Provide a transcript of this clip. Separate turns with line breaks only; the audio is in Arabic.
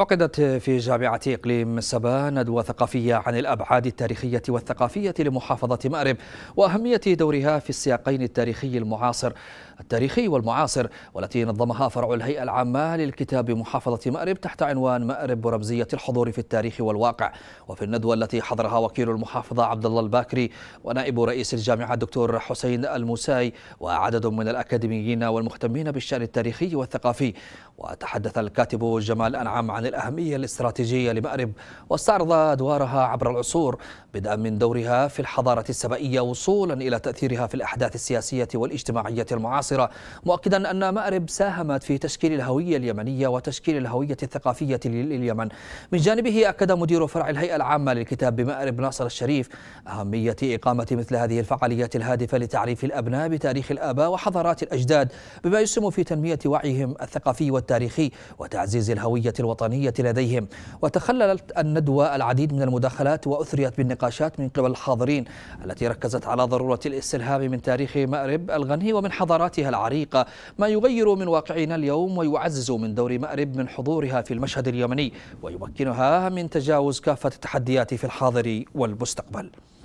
عقدت في جامعة إقليم سبا ندوة ثقافية عن الأبعاد التاريخية والثقافية لمحافظة مأرب وأهمية دورها في السياقين التاريخي المعاصر التاريخي والمعاصر والتي نظمها فرع الهيئة العامة للكتاب بمحافظة مأرب تحت عنوان مأرب رمزية الحضور في التاريخ والواقع وفي الندوة التي حضرها وكيل المحافظة عبد الله الباكري ونائب رئيس الجامعة الدكتور حسين الموساي وعدد من الأكاديميين والمهتمين بالشأن التاريخي والثقافي وتحدث الكاتب جمال أنعم عن الأهمية الاستراتيجية لمأرب واستعرض أدوارها عبر العصور بدءا من دورها في الحضارة السبائية وصولا إلى تأثيرها في الأحداث السياسية والاجتماعية المعاصرة متعاصرة مؤكدا أن مأرب ساهمت في تشكيل الهوية اليمنية وتشكيل الهوية الثقافية لليمن من جانبه أكد مدير فرع الهيئة العامة للكتاب بمأرب ناصر الشريف أهمية إقامة مثل هذه الفعاليات الهادفة لتعريف الأبناء بتاريخ الآباء وحضارات الأجداد بما يسهم في تنمية وعيهم الثقافي والتاريخي وتعزيز الهوية الوطنية لديهم وتخللت الندوة العديد من المداخلات وأثريت بالنقاشات من قبل الحاضرين التي ركزت على ضرورة الاستلهام من تاريخ مأرب الغني ومن حضارات وثقافتها العريقة ما يغير من واقعنا اليوم ويعزز من دور مأرب من حضورها في المشهد اليمني ويمكنها من تجاوز كافة التحديات في الحاضر والمستقبل